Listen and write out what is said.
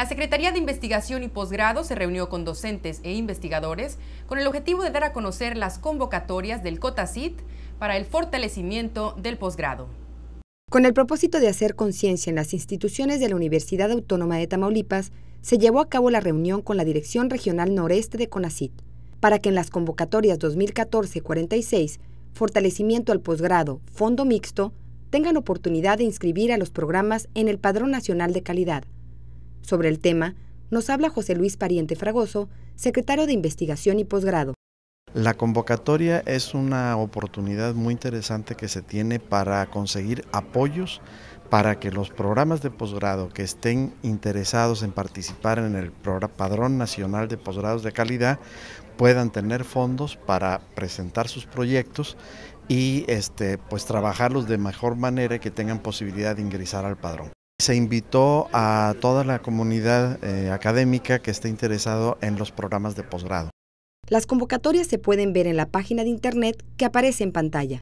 La Secretaría de Investigación y Posgrado se reunió con docentes e investigadores con el objetivo de dar a conocer las convocatorias del COTACIT para el fortalecimiento del posgrado. Con el propósito de hacer conciencia en las instituciones de la Universidad Autónoma de Tamaulipas, se llevó a cabo la reunión con la Dirección Regional Noreste de CONACIT para que en las convocatorias 2014-46, Fortalecimiento al Posgrado, Fondo Mixto, tengan oportunidad de inscribir a los programas en el Padrón Nacional de Calidad, sobre el tema, nos habla José Luis Pariente Fragoso, secretario de Investigación y Posgrado. La convocatoria es una oportunidad muy interesante que se tiene para conseguir apoyos para que los programas de posgrado que estén interesados en participar en el Padrón Nacional de Posgrados de Calidad puedan tener fondos para presentar sus proyectos y este, pues trabajarlos de mejor manera y que tengan posibilidad de ingresar al padrón. Se invitó a toda la comunidad eh, académica que esté interesado en los programas de posgrado. Las convocatorias se pueden ver en la página de internet que aparece en pantalla.